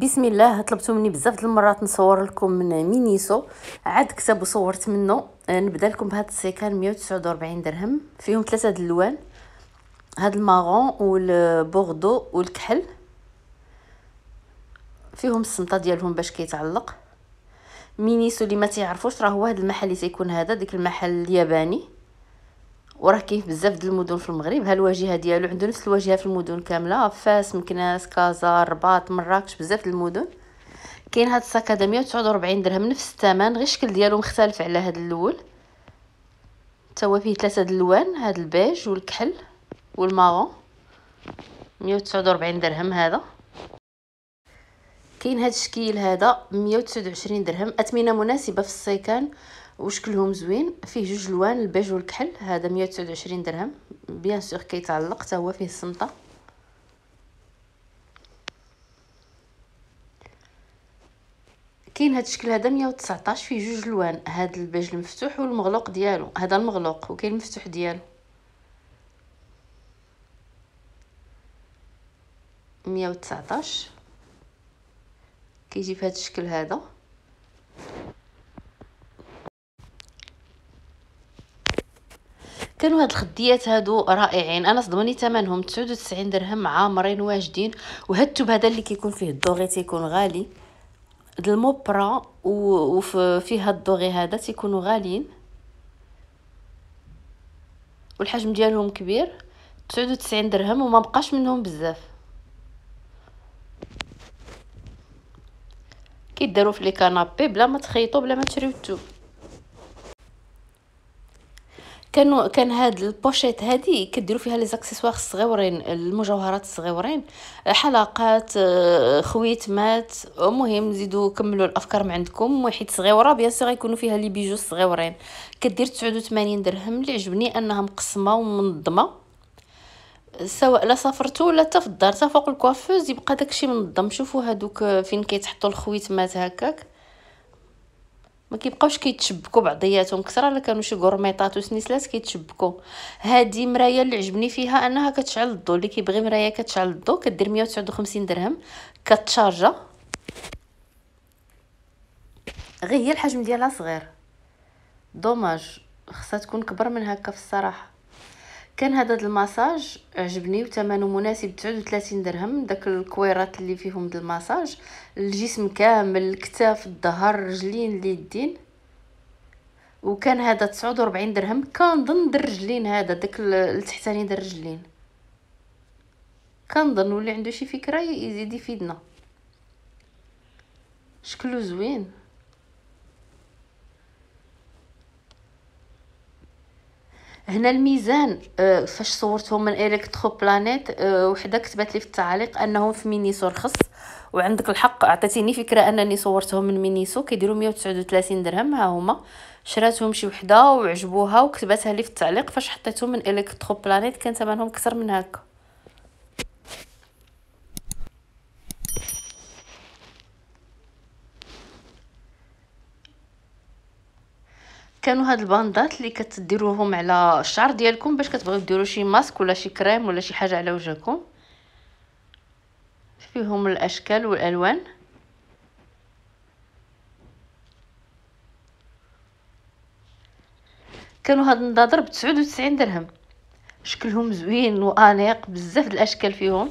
بسم الله طلبتوا مني بزاف د المرات نصور لكم من مينيسو عاد كتاب وصورت منه نبدا لكم بهاد السيكان 149 درهم فيهم ثلاثه د الالوان هاد الماغون والبوردو والكحل فيهم السمطه ديالهم باش كيتعلق مينيسو اللي ما تيعرفوش راه هو هاد المحل اللي تيكون هذا ديك المحل الياباني وراه كاين بزاف د المدن في المغرب هاد الواجهه ديالو عنده نفس الواجهه في المدن كامله فاس مكناس كازا الرباط مراكش بزاف د المدن كاين هاد الصاك هذا 149 درهم نفس الثمن غير الشكل ديالو مختلف على هاد الاول حتى هو فيه ثلاثه د الالوان هاد البيج والكحل والمارون 149 درهم هذا كاين هاد الشكل هذا 129 درهم اثمنه مناسبه في السيكان وشكلهم زوين فيه جوج لوان البيج والكحل هذا 129 درهم بيان سور كيتعلق حتى هو فيه السمطه كاين هذا الشكل هذا 119 فيه جوج لوان هذا البيج المفتوح والمغلوق ديالو هذا المغلوق وكاين المفتوح ديالو مية وتسعطاش كيجي في هذا الشكل هذا كانوا هاد الخديات هادو رائعين انا صدمني ثمنهم 99 درهم عامرين واجدين وهاد التوب هذا اللي كيكون فيه الدوغي تيكون غالي هاد الموبرا وفيه هاد الدوغي هذا تيكونوا غاليين والحجم ديالهم كبير 99 درهم وما بقاش منهم بزاف كيداروا في لي كانابي بلا ما تخيطوا بلا ما تشريو التوب كانوا كان هاد البوشيت هادي كديروا فيها لي زاكسيسوار الصغيورين المجوهرات الصغيورين حلقات آه، خويتمات المهم زيدوا كملوا الافكار من عندكم وحيت صغيوره بيان سي غيكونوا فيها لي بيجو صغيورين كدير 89 درهم اللي عجبني انها مقسمه ومنظمه سواء لا سافرتو ولا حتى في الدار حتى فوق الكوافوز يبقى داكشي منظم شوفوا هادوك آه، فين كيتحطوا الخويتمات هكاك ما كيبقاوش كيتشبكوا بعضياتهم كثر الا كانوا شي غورميطات وسنيسلات كيتشبكوا هذه مرايه اللي عجبني فيها انها كتشعل الضو اللي كيبغي مرايه كتشعل الضو كدير 159 درهم كتشارجا غير هي الحجم ديالها صغير دوماج خصها تكون كبر من هكا في الصراحه كان هذا المساج عجبني وثمنه مناسب 39 درهم داك الكويرات اللي فيهم المساج الجسم كامل الكتاف الظهر الرجلين اليدين وكان هذا 49 درهم كنظن در رجلين هذا داك التحتاني ديال الرجلين كنظن واللي عنده شي فكره يزيد يفيدنا شكله زوين هنا الميزان آه، فاش صورتهم من الكترو بلانيت آه، وحده كتبات لي في التعليق انهم في مينيسو رخص وعندك الحق عطيتيني فكره انني صورتهم من مينيسو كيديروا 139 درهم ها هما شراتهم شي وحده وعجبوها وكتباتها لي في التعليق فاش حطيتهم من الكترو بلانيت كان ثمنهم اكثر من هكا كانوا هاد الباندات اللي كتديروهم على الشعر ديالكم باش كتبغيو ديروا شي ماسك ولا شي كريم ولا شي حاجه على وجهكم فيهم الاشكال والالوان كانوا هاد النضاضر ب 99 درهم شكلهم زوين وانيق بزاف د الاشكال فيهم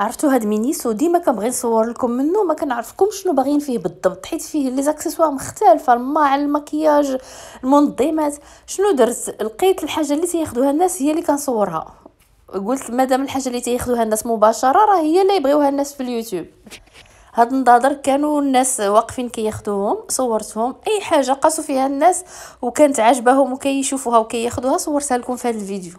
عرفتوا هاد مينيسو ديما كنبغي نصور لكم منه ما كنعرفكمش شنو باغيين فيه بالضبط حيت فيه لي زاكسيسوار مختلفه الماعن المكياج المنظمات شنو درت لقيت الحاجه اللي تياخذوها الناس هي اللي كنصورها قلت مادام الحاجه اللي تياخذوها الناس مباشره راه هي اللي يبغيوها الناس في اليوتيوب هاد النظاظر كانوا الناس واقفين كياخدوهم صورتهم اي حاجه قاسوا فيها الناس وكانت عاجباهم وكيشوفوها وكياخدوها صورتها لكم في هذا الفيديو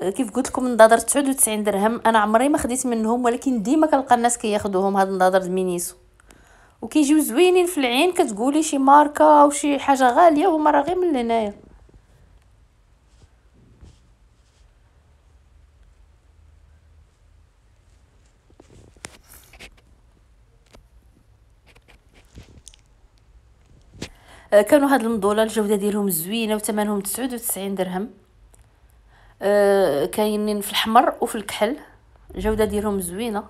كيف قلت لكم النظاظر 99 درهم انا عمري ما خديت منهم ولكن ديما كنلقى الناس كياخذوهم هاد النظاظر مينيسو وكيجيو زوينين في العين كتقولي شي ماركه او شي حاجه غاليه وهما راه غير من هنايا آه، كانوا هاد المضوله الجوده ديالهم زوينه وثمنهم 99 درهم آه كاينين في الحمر وفي الكحل الجوده ديالهم زوينه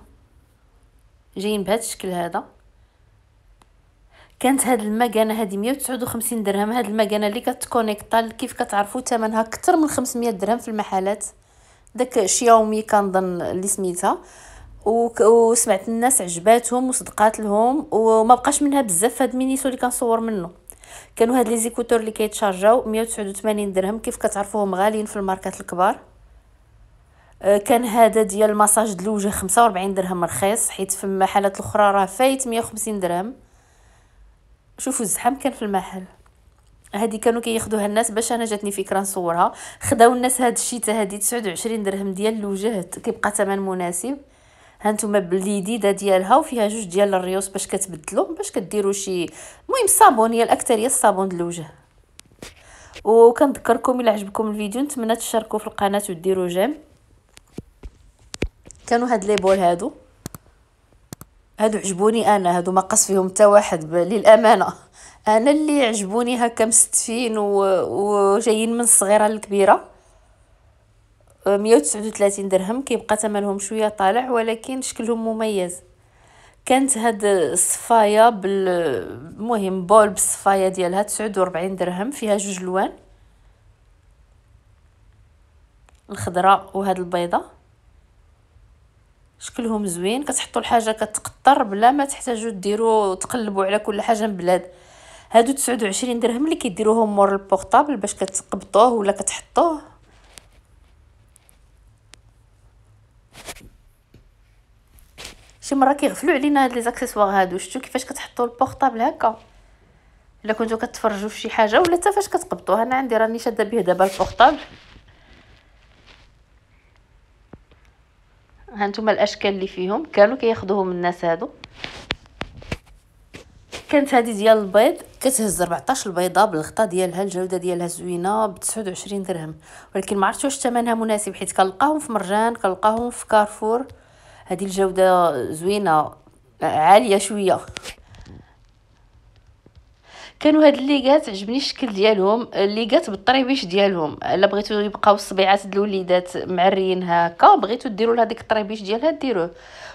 جايين بهذا الشكل هذا كانت هاد المكانه هادي 159 درهم هاد المكانه اللي كتكونيكطا كيف كتعرفوا ثمنها اكثر من 500 درهم في المحلات داك شياومي كنظن اللي سميتها وسمعت الناس عجباتهم وصدقات لهم وما بقاش منها بزاف هاد مينيسو اللي كنصور منه كانوا هاد لي زيكوتور اللي كيتشارجاو 189 درهم كيف كتعرفوهم غاليين في الماركات الكبار آه، كان هذا ديال المساج الوجه 45 درهم رخيص حيت في المحلات الاخرى راه فايت 150 درهم شوفوا الزحام كان في المحل هادي كانوا كياخذوها الناس باش انا جاتني فكره نصورها خداو الناس هاد الشيته هادي 29 درهم ديال الوجه كيبقى ثمن مناسب هانتوما باليديده ديالها وفيها جوج ديال الريوس باش كتبدلهم باش كديروا شي المهم صابون هي الاكثريه الصابون الوجه وكنذكركم الا عجبكم الفيديو نتمنى تشاركوا في القناه وديروا جيم كانوا هاد لي بول هادو هادو عجبوني انا هادو ما قص فيهم حتى واحد للامانه انا اللي عجبوني هكا مستفين وجايين من الصغيره للكبيره 139 درهم كيبقى ثمنهم شويه طالع ولكن شكلهم مميز كانت هاد الصفايه المهم بول بالصفايه ديالها 49 درهم فيها جوج لوان الخضراء وهاد البيضه شكلهم زوين كتحطوا الحاجه كتقطر بلا ما تحتاجوا ديروا تقلبوا على كل حاجه مبلاد بلاد هادو 29 درهم اللي كيديروهم مور البورطابل باش كتقبطوه ولا كتحطوه شي مره كيغفلوا علينا هاد لي زاكسيسوار هادو شفتوا كيفاش كتحطوا البورطابل هكا الا كنتو كتفرجوا فشي حاجه ولا حتى فاش كتقبطوها انا عندي راني شاده به دابا البورطابل هانتوما الاشكال اللي فيهم كانوا كياخذوهم الناس هادو كانت هذه ديال البيض كتهز 14 البيضه بالغطا ديالها الجوده ديالها زوينه ب 29 درهم ولكن ما عرفتش واش ثمنها مناسب حيت كنلقاهم في مرجان كنلقاهم في كارفور هذه الجوده زوينه عاليه شويه كانوا هاد الليغات عجبني الشكل ديالهم الليغات بالطريبيش ديالهم الا بغيتو يبقاو الصبيعات د الوليدات معريين هكا بغيتو ديروا لهاديك ديك الطريبيش ديالها ديروه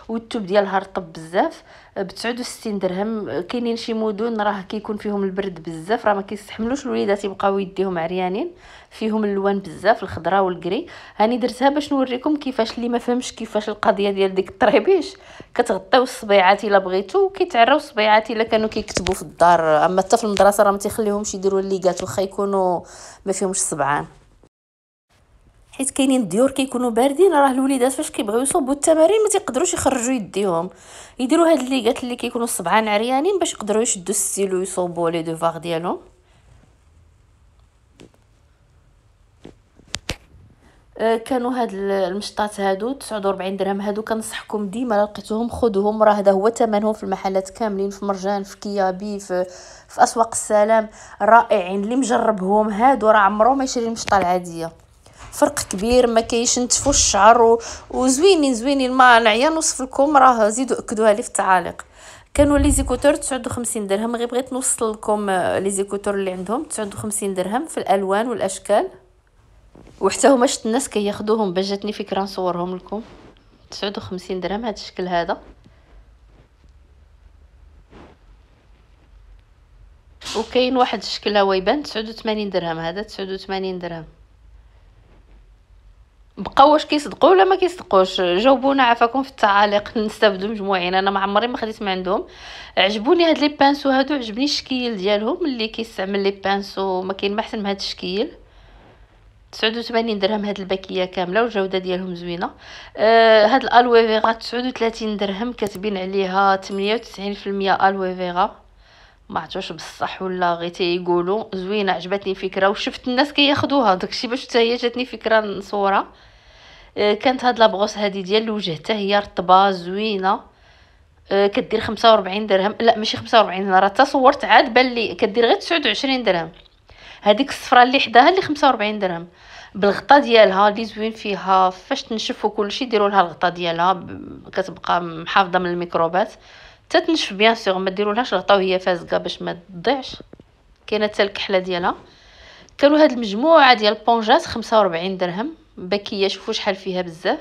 والتوب ديالها رطب بزاف ب 69 درهم كاينين شي مدن راه كيكون فيهم البرد بزاف راه ما كيستحملوش الوليدات يبقاو يديهم عريانين فيهم اللوان بزاف الخضراء والكري هاني درتها باش نوريكم كيفاش اللي ما فهمش كيفاش القضيه ديال ديك الطريبيش كتغطيو الصبيعات الا بغيتو وكيتعراو الصبيعات الا كانوا كيكتبوا في الدار اما حتى في المدرسه راه ما تيخليهمش يديروا الليغات واخا يكونوا ما فيهمش صبعان حيت كاينين الديور كيكونوا باردين راه الوليدات فاش كيبغيو يصوبوا التمارين ما تيقدروش يخرجوا يديهم يديروا هاد الليغات اللي كيكونوا الصبعان عريانين باش يقدروا يشدوا السيلو ويصوبوا لي دوفاغ ديالهم آه، كانوا هاد المشطات هادو 49 درهم هادو كنصحكم ديما لقيتوهم خذوهم راه هذا هو ثمنهم في المحلات كاملين في مرجان في كيابي في في اسواق السلام رائعين اللي مجربهم هادو راه عمرو ما يشري المشطه العاديه فرق كبير ما نتفو الشعر وزوينين زوينين ما نعيا نوصف لكم راه زيدوا اكدوها لي في التعاليق كانوا لي زيكوتور 59 درهم غير بغيت نوصل لكم لي زيكوتور اللي عندهم 59 درهم في الالوان والاشكال وحتى هما شت الناس كياخذوهم باش جاتني فكره نصورهم لكم 59 درهم هذا الشكل هذا وكاين واحد الشكل هو يبان 89 درهم هذا 89 درهم بقاو واش كيصدقوا ولا ما كيصدقوش جاوبونا عفاكم في التعاليق نستافدوا مجموعين انا ما عمري ما خديت من عندهم عجبوني هاد لي بانسو هادو عجبني الشكل ديالهم اللي كيستعمل لي بانسو ما كاين ما احسن من هاد الشكل 89 درهم هاد الباكيه كامله والجوده ديالهم زوينه آه هاد الالوي فيغا 39 درهم كاتبين عليها 98% الوي فيغا ما عرفتش بصح ولا غير تيقولوا زوينه عجبتني فكره وشفت الناس كياخذوها داكشي باش حتى هي جاتني فكره نصورها آه، كانت هاد لابغوس هادي ديال الوجه حتى هي رطبه زوينه آه، كدير 45 درهم لا ماشي 45 راه تصورت عاد بان لي كدير غير 29 درهم هذيك الصفرة اللي حداها اللي 45 درهم بالغطا ديالها اللي زوين فيها فاش تنشف وكلشي ديروا لها الغطا ديالها كتبقى محافظه من الميكروبات تتنشف بيان سيغ ما ديرولهاش غطاو هي فازقه باش ما تضيعش كاينه حتى الكحله ديالها كانوا هاد المجموعه ديال البونجات 45 درهم بكيه شوفوا شحال فيها بزاف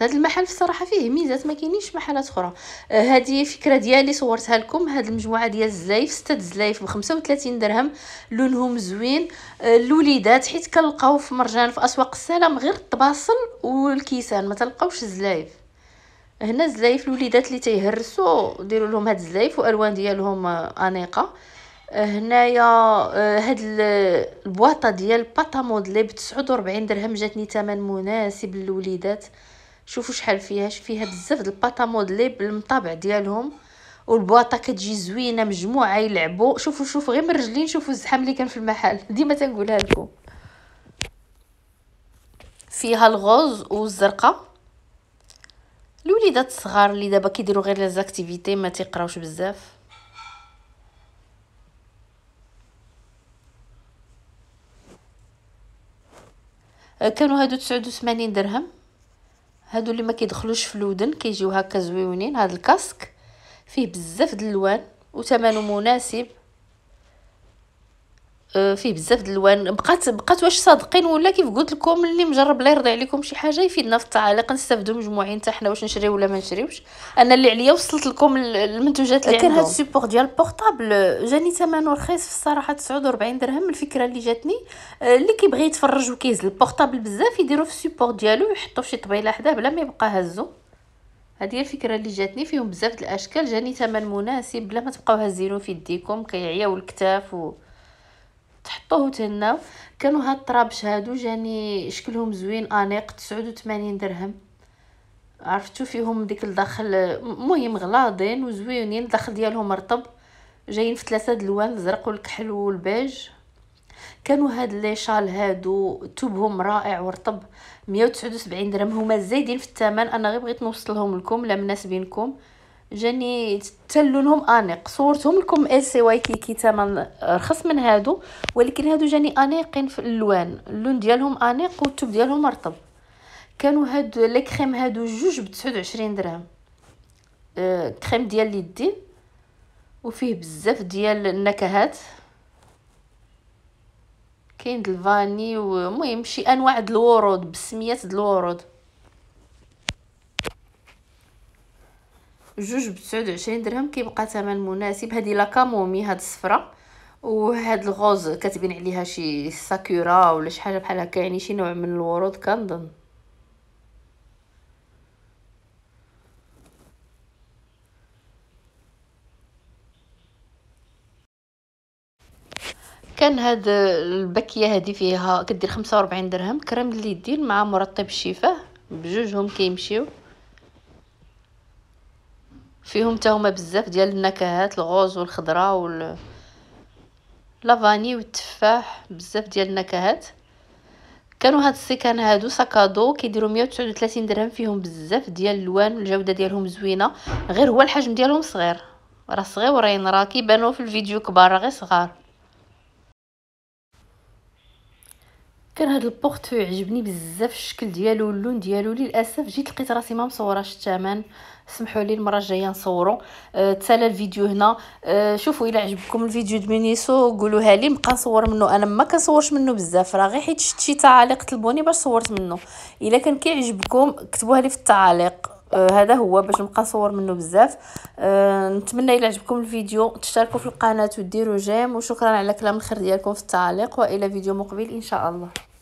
هذا المحل الصراحه فيه ميزات ما كاينينش محلات اخرى هذه آه، فكره ديالي صورتها لكم هذه المجموعه ديال الزلايف سته الزلايف ب 35 درهم لونهم زوين آه، الوليدات حيت كنلقاو في مرجان في اسواق السلام غير الطباصل والكيسان ما تلقاوش الزلايف هنا الزلايف الوليدات اللي تيهرسوا ديروا لهم هاد الزلايف والوان ديالهم آه، انيقه هنايا هاد البواطه ديال باطامود لي ب 49 درهم جاتني ثمن مناسب للوليدات شوفوا شحال فيها فيها بزاف د لي بالمطابع ديالهم والبواطه كتجي زوينه مجموعه يلعبوا شوفوا شوفوا غير من رجلين شوفوا الزحام اللي كان في المحل ديما تنقولها لكم فيها الغوز والزرقاء الوليدات الصغار اللي دابا كيديروا غير زاكتيفيتي ما تيقراوش بزاف كانوا هادو 89 درهم هادو اللي ما كيدخلوش في الودن كيجيو هكا زويونين هاد الكاسك فيه بزاف د الالوان وثمنه مناسب آه، فيه بزاف د الالوان بقات بقات واش صادقين ولا كيف قلت لكم اللي مجرب الله يرضي عليكم شي حاجه يفيدنا في التعاليق نستافدوا مجموعين حتى حنا واش نشريو ولا ما نشريوش انا اللي عليا وصلت لكم المنتوجات اللي كان هذا السوبور ديال البورطابل جاني ثمنه رخيص في الصراحه 49 درهم الفكره اللي جاتني آه، اللي كيبغي يتفرج وكيهز البورطابل بزاف يديروا في السوبور ديالو ويحطو في شي طبيله حداه بلا ما يبقى هزو هذه هي الفكره اللي جاتني فيهم بزاف د الاشكال جاني ثمن مناسب بلا ما تبقاو هازينو في يديكم كيعياو الكتاف و... تحطوه وتهناو كانوا هاد الطرابش هادو جاني شكلهم زوين انيق 89 درهم عرفتو فيهم ديك الداخل مهم غلاضين وزوينين الداخل ديالهم رطب جايين في ثلاثه دلوان الزرق والكحل والبيج كانوا هاد لي شال هادو توبهم رائع ورطب 179 درهم هما زايدين في الثمن انا غير بغيت نوصلهم لكم لا مناسبينكم جاني تلونهم لونهم انيق صورتهم لكم اس سي واي كيكي ثمن رخص من هادو ولكن هادو جاني انيقين في اللوان اللون ديالهم انيق والتوب ديالهم رطب كانوا هاد لي كريم هادو جوج ب 29 درهم آه كريم ديال اليدين وفيه بزاف ديال النكهات كاين د الفاني ومهم شي انواع د الورود بسميات د الورود جوج بتسعود وعشرين درهم كيبقى ثمن مناسب هذه لا كامومي هاد الصفراء وهاد الغوز كاتبين عليها شي ساكورا ولا شي حاجه بحال هكا يعني شي نوع من الورود كنظن كان هاد البكيه هادي فيها كدير 45 درهم كريم اليدين مع مرطب الشفاه بجوجهم كيمشيو فيهم حتى بزاف ديال النكهات الغوز والخضره وال لافاني والتفاح بزاف ديال النكهات كانوا هاد السيكان هادو ساكادو كيديروا 139 درهم فيهم بزاف ديال الالوان والجوده ديالهم زوينه غير هو الحجم ديالهم صغير راه صغيورين راه كيبانوا في الفيديو كبار غير صغار كان هذا البورتفو عجبني بزاف الشكل ديالو اللون ديالو للاسف جيت لقيت راسي ما مصوراش الثمن سمحوا لي المره الجايه نصورو أه تسالى الفيديو هنا أه شوفوا الا عجبكم الفيديو دمينيسو قولوها لي نبقى نصور منه انا ما كنصورش منه بزاف راه غير حيت شفت شي تعاليق طلبوني باش صورت منه الا كان كيعجبكم كتبوها لي في التعاليق آه هذا هو باش نبقى نصور منه بزاف آه نتمنى الى عجبكم الفيديو تشتركوا في القناه وديروا جيم وشكرا على كلام الخير ديالكم في التعليق والى فيديو مقبل ان شاء الله